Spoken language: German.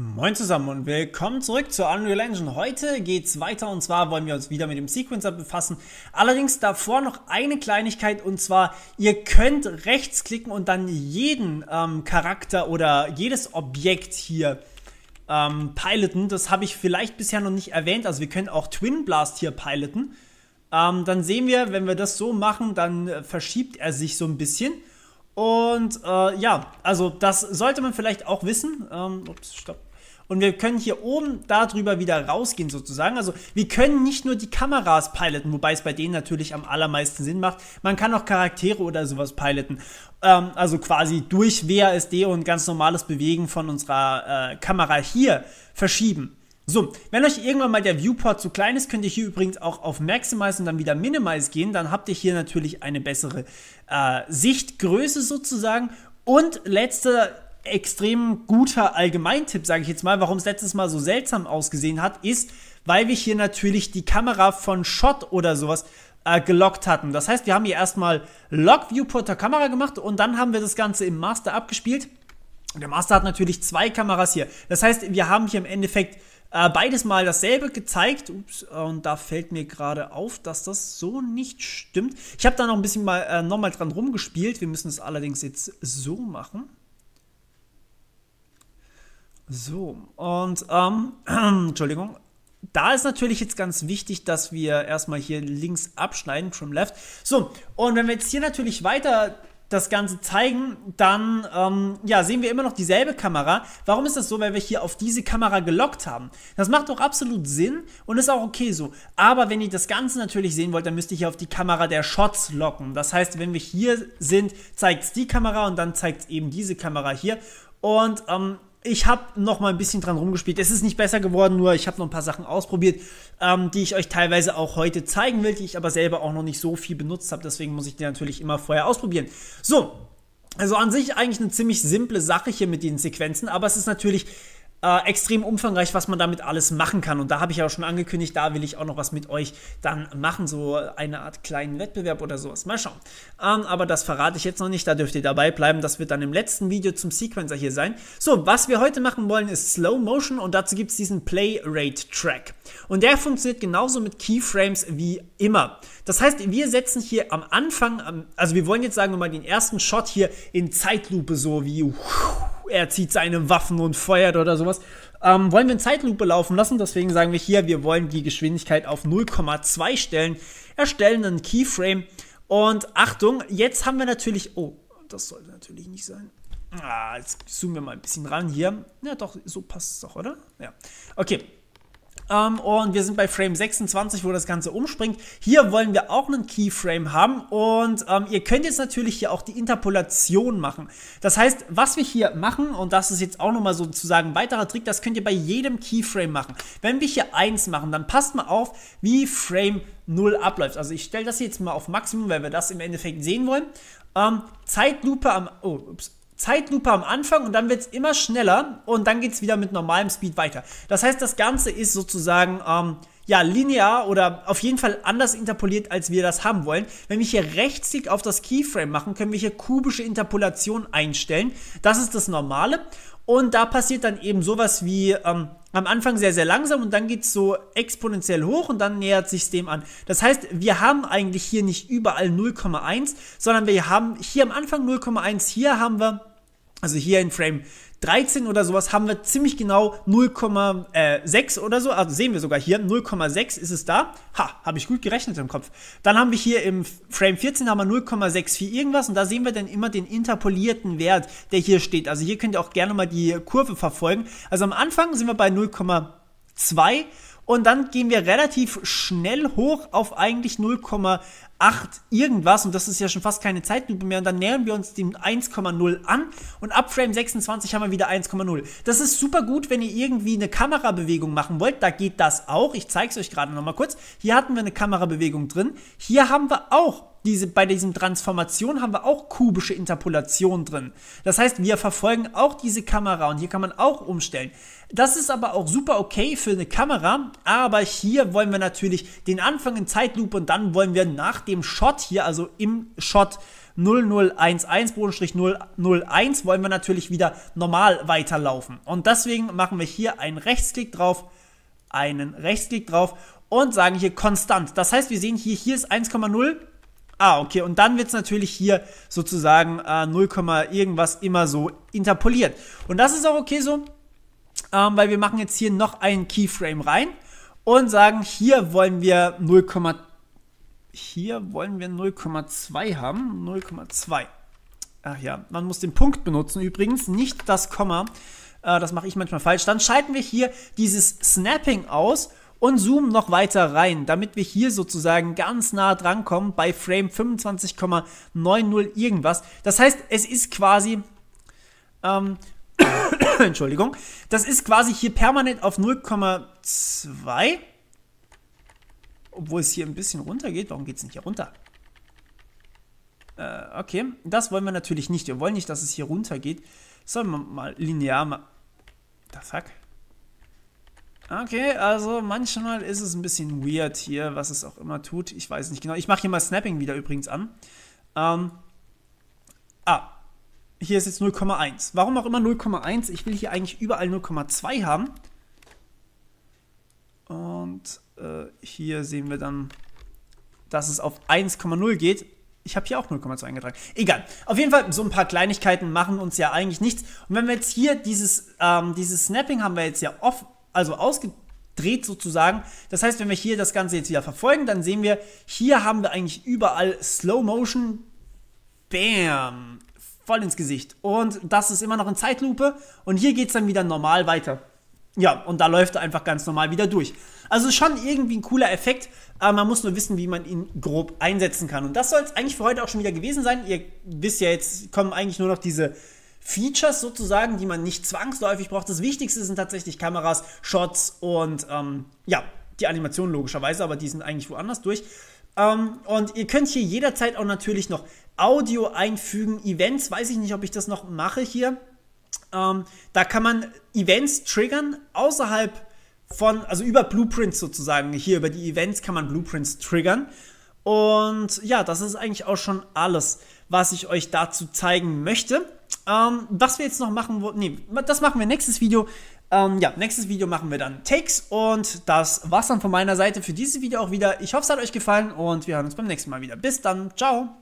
Moin zusammen und willkommen zurück zur Unreal Engine. Heute geht's weiter und zwar wollen wir uns wieder mit dem Sequencer befassen. Allerdings davor noch eine Kleinigkeit und zwar, ihr könnt rechtsklicken und dann jeden ähm, Charakter oder jedes Objekt hier ähm, piloten. Das habe ich vielleicht bisher noch nicht erwähnt. Also wir können auch Twin Blast hier piloten. Ähm, dann sehen wir, wenn wir das so machen, dann äh, verschiebt er sich so ein bisschen. Und äh, ja, also das sollte man vielleicht auch wissen. Ähm, ups, stopp und wir können hier oben darüber wieder rausgehen sozusagen. Also wir können nicht nur die Kameras piloten, wobei es bei denen natürlich am allermeisten Sinn macht. Man kann auch Charaktere oder sowas piloten. Ähm, also quasi durch WASD und ganz normales Bewegen von unserer äh, Kamera hier verschieben. So, wenn euch irgendwann mal der Viewport zu klein ist, könnt ihr hier übrigens auch auf Maximize und dann wieder Minimize gehen. Dann habt ihr hier natürlich eine bessere äh, Sichtgröße sozusagen. Und letzter extrem guter Allgemeintipp, sage ich jetzt mal, warum es letztes Mal so seltsam ausgesehen hat, ist, weil wir hier natürlich die Kamera von Shot oder sowas äh, gelockt hatten. Das heißt, wir haben hier erstmal Log-View Kamera gemacht und dann haben wir das Ganze im Master abgespielt. Der Master hat natürlich zwei Kameras hier. Das heißt, wir haben hier im Endeffekt äh, beides mal dasselbe gezeigt. Ups, und da fällt mir gerade auf, dass das so nicht stimmt. Ich habe da noch ein bisschen mal äh, nochmal dran rumgespielt. Wir müssen es allerdings jetzt so machen. So, und ähm, Entschuldigung, da ist natürlich jetzt ganz wichtig, dass wir erstmal hier links abschneiden, trim left. So, und wenn wir jetzt hier natürlich weiter das Ganze zeigen, dann ähm, ja, sehen wir immer noch dieselbe Kamera. Warum ist das so? Weil wir hier auf diese Kamera gelockt haben. Das macht auch absolut Sinn und ist auch okay so. Aber wenn ihr das Ganze natürlich sehen wollt, dann müsst ihr hier auf die Kamera der Shots locken. Das heißt, wenn wir hier sind, zeigt es die Kamera und dann zeigt es eben diese Kamera hier. Und ähm, ich habe noch mal ein bisschen dran rumgespielt. Es ist nicht besser geworden, nur ich habe noch ein paar Sachen ausprobiert, ähm, die ich euch teilweise auch heute zeigen will, die ich aber selber auch noch nicht so viel benutzt habe. Deswegen muss ich die natürlich immer vorher ausprobieren. So, also an sich eigentlich eine ziemlich simple Sache hier mit den Sequenzen, aber es ist natürlich äh, extrem umfangreich, was man damit alles machen kann. Und da habe ich ja auch schon angekündigt, da will ich auch noch was mit euch dann machen, so eine Art kleinen Wettbewerb oder sowas. Mal schauen. Ähm, aber das verrate ich jetzt noch nicht, da dürft ihr dabei bleiben. Das wird dann im letzten Video zum Sequencer hier sein. So, was wir heute machen wollen, ist Slow Motion und dazu gibt es diesen Play Rate Track. Und der funktioniert genauso mit Keyframes wie immer. Das heißt, wir setzen hier am Anfang, ähm, also wir wollen jetzt sagen wir mal den ersten Shot hier in Zeitlupe so wie er zieht seine Waffen und feuert oder sowas. Ähm, wollen wir in Zeitlupe laufen lassen, deswegen sagen wir hier, wir wollen die Geschwindigkeit auf 0,2 stellen, erstellen einen Keyframe und Achtung, jetzt haben wir natürlich, oh, das sollte natürlich nicht sein. Ah, jetzt zoomen wir mal ein bisschen ran hier. Ja, doch, so passt es doch, oder? Ja. Okay, ähm, oh, und wir sind bei Frame 26, wo das Ganze umspringt. Hier wollen wir auch einen Keyframe haben und ähm, ihr könnt jetzt natürlich hier auch die Interpolation machen. Das heißt, was wir hier machen, und das ist jetzt auch nochmal sozusagen ein weiterer Trick, das könnt ihr bei jedem Keyframe machen. Wenn wir hier 1 machen, dann passt mal auf, wie Frame 0 abläuft. Also ich stelle das jetzt mal auf Maximum, weil wir das im Endeffekt sehen wollen. Ähm, Zeitlupe am... Oh, ups. Zeitlupe am Anfang und dann wird es immer schneller und dann geht es wieder mit normalem Speed weiter. Das heißt, das Ganze ist sozusagen ähm, ja, linear oder auf jeden Fall anders interpoliert, als wir das haben wollen. Wenn wir hier Rechtsklick auf das Keyframe machen, können wir hier kubische Interpolation einstellen. Das ist das Normale. Und da passiert dann eben sowas wie ähm, am Anfang sehr, sehr langsam und dann geht es so exponentiell hoch und dann nähert sich dem an. Das heißt, wir haben eigentlich hier nicht überall 0,1, sondern wir haben hier am Anfang 0,1, hier haben wir also hier in Frame 13 oder sowas haben wir ziemlich genau 0,6 äh, oder so. Also sehen wir sogar hier 0,6 ist es da. Ha, habe ich gut gerechnet im Kopf. Dann haben wir hier im Frame 14 haben wir 0,64 irgendwas und da sehen wir dann immer den interpolierten Wert, der hier steht. Also hier könnt ihr auch gerne mal die Kurve verfolgen. Also am Anfang sind wir bei 0,2 und dann gehen wir relativ schnell hoch auf eigentlich 0,8 irgendwas. Und das ist ja schon fast keine Zeitlupe mehr. Und dann nähern wir uns dem 1,0 an. Und ab Frame 26 haben wir wieder 1,0. Das ist super gut, wenn ihr irgendwie eine Kamerabewegung machen wollt. Da geht das auch. Ich zeige es euch gerade nochmal kurz. Hier hatten wir eine Kamerabewegung drin. Hier haben wir auch diese, bei diesen Transformationen haben wir auch kubische Interpolation drin. Das heißt, wir verfolgen auch diese Kamera und hier kann man auch umstellen. Das ist aber auch super okay für eine Kamera, aber hier wollen wir natürlich den Anfang in Zeitlupe und dann wollen wir nach dem Shot hier, also im Shot 0011-001, wollen wir natürlich wieder normal weiterlaufen. Und deswegen machen wir hier einen Rechtsklick drauf, einen Rechtsklick drauf und sagen hier konstant. Das heißt, wir sehen hier, hier ist 1,0 Ah, okay. Und dann wird es natürlich hier sozusagen äh, 0, irgendwas immer so interpoliert. Und das ist auch okay so, ähm, weil wir machen jetzt hier noch einen Keyframe rein und sagen, hier wollen wir 0, hier wollen wir 0,2 haben. 0,2. Ach ja, man muss den Punkt benutzen übrigens, nicht das Komma. Äh, das mache ich manchmal falsch. Dann schalten wir hier dieses Snapping aus und zoomen noch weiter rein, damit wir hier sozusagen ganz nah dran kommen bei Frame 25,90 irgendwas. Das heißt, es ist quasi, ähm, Entschuldigung, das ist quasi hier permanent auf 0,2, obwohl es hier ein bisschen runter geht. Warum geht es nicht hier runter? Äh, okay, das wollen wir natürlich nicht. Wir wollen nicht, dass es hier runter geht. Sollen wir mal linear mal... Das fuck. Okay, also manchmal ist es ein bisschen weird hier, was es auch immer tut. Ich weiß nicht genau. Ich mache hier mal Snapping wieder übrigens an. Ähm, ah, hier ist jetzt 0,1. Warum auch immer 0,1? Ich will hier eigentlich überall 0,2 haben. Und äh, hier sehen wir dann, dass es auf 1,0 geht. Ich habe hier auch 0,2 eingetragen. Egal. Auf jeden Fall, so ein paar Kleinigkeiten machen uns ja eigentlich nichts. Und wenn wir jetzt hier dieses, ähm, dieses Snapping haben wir jetzt ja off also ausgedreht sozusagen. Das heißt, wenn wir hier das Ganze jetzt wieder verfolgen, dann sehen wir, hier haben wir eigentlich überall Slow Motion. Bam! Voll ins Gesicht. Und das ist immer noch in Zeitlupe. Und hier geht es dann wieder normal weiter. Ja, und da läuft er einfach ganz normal wieder durch. Also schon irgendwie ein cooler Effekt, aber man muss nur wissen, wie man ihn grob einsetzen kann. Und das soll es eigentlich für heute auch schon wieder gewesen sein. Ihr wisst ja, jetzt kommen eigentlich nur noch diese Features sozusagen, die man nicht zwangsläufig braucht. Das Wichtigste sind tatsächlich Kameras, Shots und ähm, ja, die Animation logischerweise, aber die sind eigentlich woanders durch. Um, ähm, und ihr könnt hier jederzeit auch natürlich noch Audio einfügen. Events, weiß ich nicht, ob ich das noch mache hier. Um, ähm, da kann man Events triggern außerhalb von, also über Blueprints sozusagen. Hier über die Events kann man Blueprints triggern. Und ja, das ist eigentlich auch schon alles, was ich euch dazu zeigen möchte. Ähm, was wir jetzt noch machen wollen, nee, das machen wir nächstes Video. Ähm, ja, nächstes Video machen wir dann Takes und das war's dann von meiner Seite für dieses Video auch wieder. Ich hoffe, es hat euch gefallen und wir hören uns beim nächsten Mal wieder. Bis dann, ciao!